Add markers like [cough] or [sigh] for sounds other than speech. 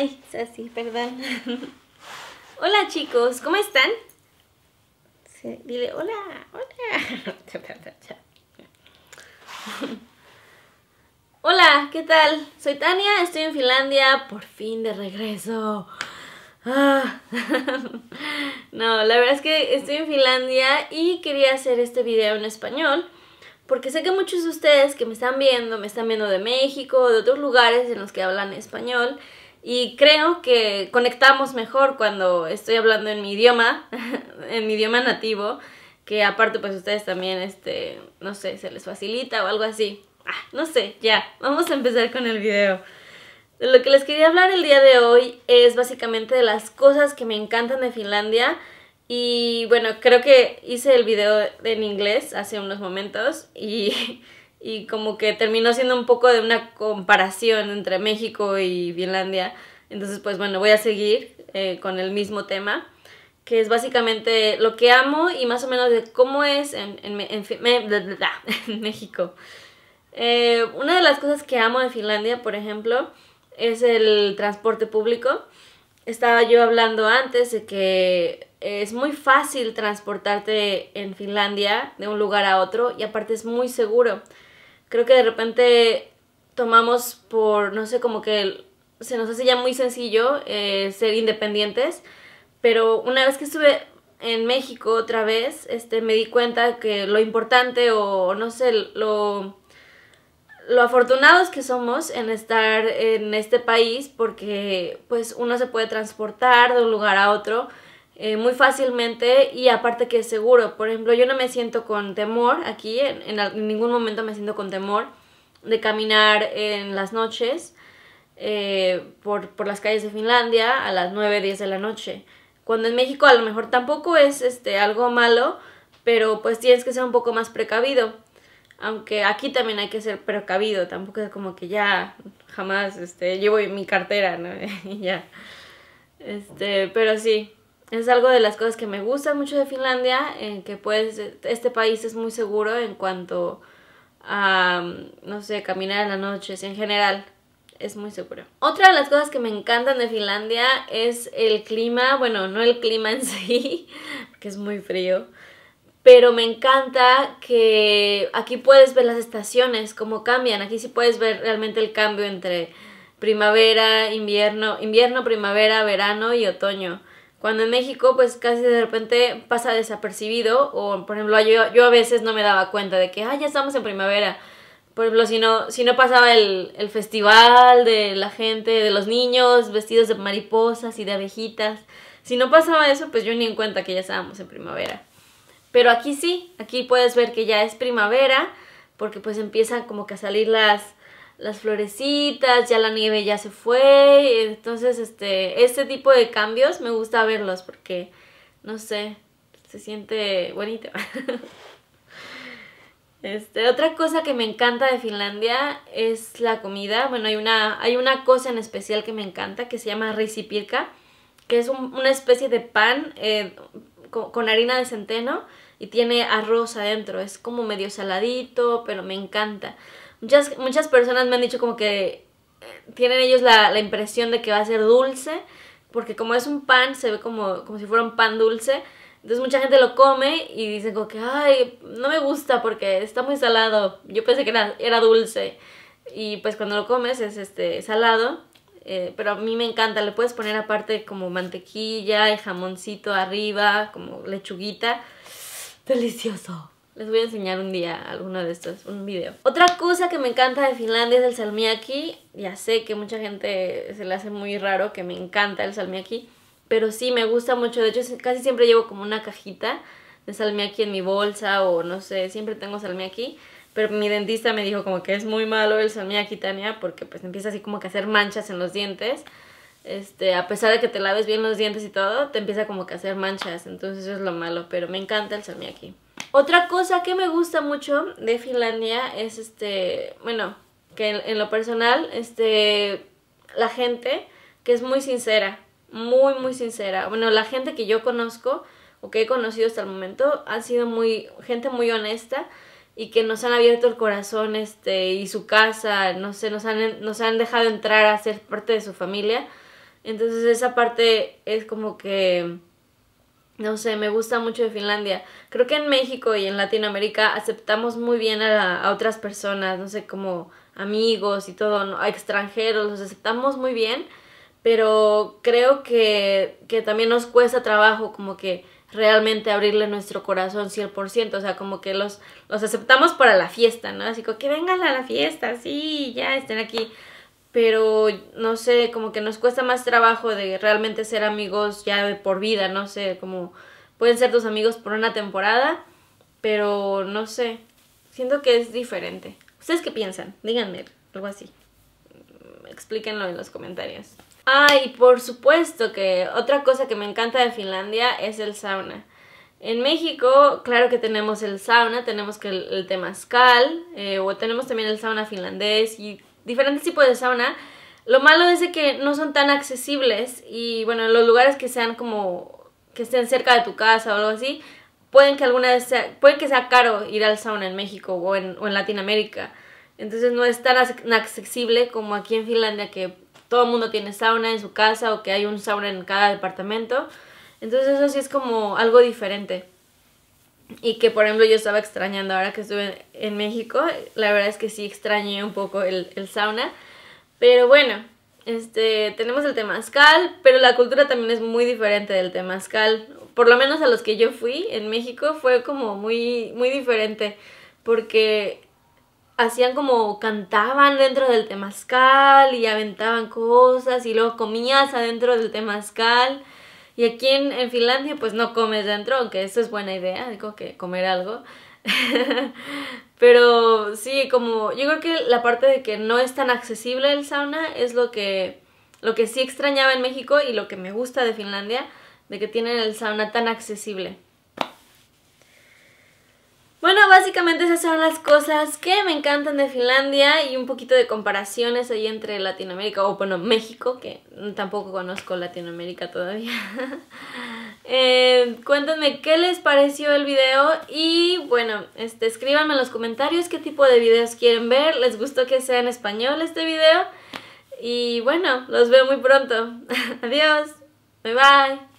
Ay, así, perdón. [laughs] hola chicos, ¿cómo están? dile, hola, hola. [laughs] Hola, ¿qué tal? Soy Tania, estoy en Finlandia, por fin de regreso. Ah. [laughs] no, la verdad es que estoy en Finlandia y quería hacer este video en español porque sé que muchos de ustedes que me están viendo, me están viendo de México, de otros lugares en los que hablan español y creo que conectamos mejor cuando estoy hablando en mi idioma, [laughs] en mi idioma nativo, que aparte pues ustedes también, este, no sé, se les facilita o algo así. Ah, no sé, ya, vamos a empezar con el video. Lo que les quería hablar el día de hoy es básicamente de las cosas que me encantan de Finlandia. Y bueno, creo que hice el video en inglés hace unos momentos y [laughs] y como que terminó siendo un poco de una comparación entre México y Finlandia. Entonces, pues bueno, voy a seguir eh, con el mismo tema, que es básicamente lo que amo y más o menos de cómo es en, en, [laughs] en, México. Eh, una de las cosas que amo de Finlandia, por ejemplo, es el transporte público. Estaba yo hablando antes de que es muy fácil transportarte en Finlandia de un lugar a otro y aparte es muy seguro creo que de repente tomamos por, no sé, como que se nos hace ya muy sencillo eh, ser independientes, pero una vez que estuve en México otra vez, este, me di cuenta que lo importante o no sé, lo, lo afortunados que somos en estar en este país porque pues uno se puede transportar de un lugar a otro eh, muy fácilmente y aparte que es seguro. Por ejemplo, yo no me siento con temor aquí, en, ningún momento me siento con temor de caminar en las noches eh, por, por, las calles de Finlandia a las 9, 10 de la noche. Cuando en México a lo mejor tampoco es este, algo malo, pero pues tienes que ser un poco más precavido. Aunque aquí también hay que ser precavido, tampoco es como que ya jamás este, llevo mi cartera, ¿no? [laughs] y ya. Este, pero sí, es algo de las cosas que me gusta mucho de Finlandia, que pues este país es muy seguro en cuanto a, no sé, caminar en la noche, en general es muy seguro. Otra de las cosas que me encantan de Finlandia es el clima, bueno, no el clima en [laughs] sí, que es muy frío, pero me encanta que aquí puedes ver las estaciones, cómo cambian, aquí sí puedes ver realmente el cambio entre primavera, invierno, invierno, primavera, verano y otoño. Cuando en México pues casi de repente pasa desapercibido o por ejemplo yo, yo a veces no me daba cuenta de que ah, ya estamos en primavera. Por ejemplo, si no, si no pasaba el, el festival de la gente, de los niños vestidos de mariposas y de abejitas, si no pasaba eso pues yo ni en cuenta que ya estábamos en primavera. Pero aquí sí, aquí puedes ver que ya es primavera porque pues empiezan como que a salir las las florecitas, ya la nieve ya se fue, entonces este, este tipo de cambios me gusta verlos porque, no sé, se siente bonito. [laughs] Este, otra cosa que me encanta de Finlandia es la comida. Bueno, hay una, hay una cosa en especial que me encanta que se llama risipirka, que es una especie de pan eh, con, harina de centeno y tiene arroz adentro. Es como medio saladito, pero me encanta. Muchas, personas me han dicho como que eh, tienen ellos la, impresión de que va a ser dulce, porque como es un pan, se ve como, como si fuera un pan dulce. Entonces mucha gente lo come y dicen como que, ay, no me gusta porque está muy salado. Yo pensé que era, dulce. Y pues cuando lo comes es este salado. Eh, pero a mí me encanta, le puedes poner aparte como mantequilla y jamoncito arriba, como lechuguita. Delicioso. Les voy a enseñar un día alguno de estos, un video. Otra cosa que me encanta de Finlandia es el salmiaki. Ya sé que mucha gente se le hace muy raro que me encanta el salmiaki, pero sí me gusta mucho. De hecho, casi siempre llevo como una cajita de salmiaki en mi bolsa o no sé, siempre tengo salmiaki. Pero mi dentista me dijo como que es muy malo el salmiaki, Tania, porque pues empieza así como que a hacer manchas en los dientes. Este, a pesar de que te laves bien los dientes y todo, te empieza como que a hacer manchas, entonces eso es lo malo, pero me encanta el salmiaki. Otra cosa que me gusta mucho de Finlandia es este, bueno, que en, lo personal, este, la gente que es muy sincera, muy, muy sincera. Bueno, la gente que yo conozco o que he conocido hasta el momento ha sido muy, gente muy honesta y que nos han abierto el corazón este, y su casa, no sé, nos han, nos han dejado entrar a ser parte de su familia. Entonces esa parte es como que no sé, me gusta mucho de Finlandia. Creo que en México y en Latinoamérica aceptamos muy bien a, a otras personas, no sé, como amigos y todo, a extranjeros, los aceptamos muy bien, pero creo que, que también nos cuesta trabajo como que realmente abrirle nuestro corazón 100%, o sea, como que los, los aceptamos para la fiesta, ¿no? Así como que vengan a la fiesta, sí, ya estén aquí, pero no sé, como que nos cuesta más trabajo de realmente ser amigos ya por vida, no sé, como pueden ser tus amigos por una temporada, pero no sé, siento que es diferente. ¿Ustedes qué piensan? Díganme algo así. Mm, explíquenlo en los comentarios. Ah, y por supuesto que otra cosa que me encanta de Finlandia es el sauna. En México, claro que tenemos el sauna, tenemos que el, el temazcal, eh, o tenemos también el sauna finlandés y diferentes tipos de sauna. Lo malo es de que no son tan accesibles y bueno, en los lugares que sean como que estén cerca de tu casa o algo así, pueden que alguna vez sea, puede que sea caro ir al sauna en México o en, o en Latinoamérica. Entonces no es tan accesible como aquí en Finlandia que todo el mundo tiene sauna en su casa o que hay un sauna en cada departamento. Entonces eso sí es como algo diferente y que por ejemplo yo estaba extrañando ahora que estuve en, México, la verdad es que sí extrañé un poco el, el sauna, pero bueno, este, tenemos el temazcal, pero la cultura también es muy diferente del temazcal, por lo menos a los que yo fui en México fue como muy, muy diferente, porque hacían como cantaban dentro del temazcal y aventaban cosas y luego comías adentro del temazcal, y aquí en, Finlandia pues no comes dentro, aunque eso es buena idea, digo que comer algo. [laughs] Pero sí, como yo creo que la parte de que no es tan accesible el sauna es lo que, lo que sí extrañaba en México y lo que me gusta de Finlandia, de que tienen el sauna tan accesible. Bueno, básicamente esas son las cosas que me encantan de Finlandia y un poquito de comparaciones ahí entre Latinoamérica, o bueno, México, que tampoco conozco Latinoamérica todavía. [laughs] Eh, cuéntenme qué les pareció el video y bueno, este, escríbanme en los comentarios qué tipo de videos quieren ver, les gustó que sea en español este video y bueno, los veo muy pronto. [laughs] Adiós, bye bye.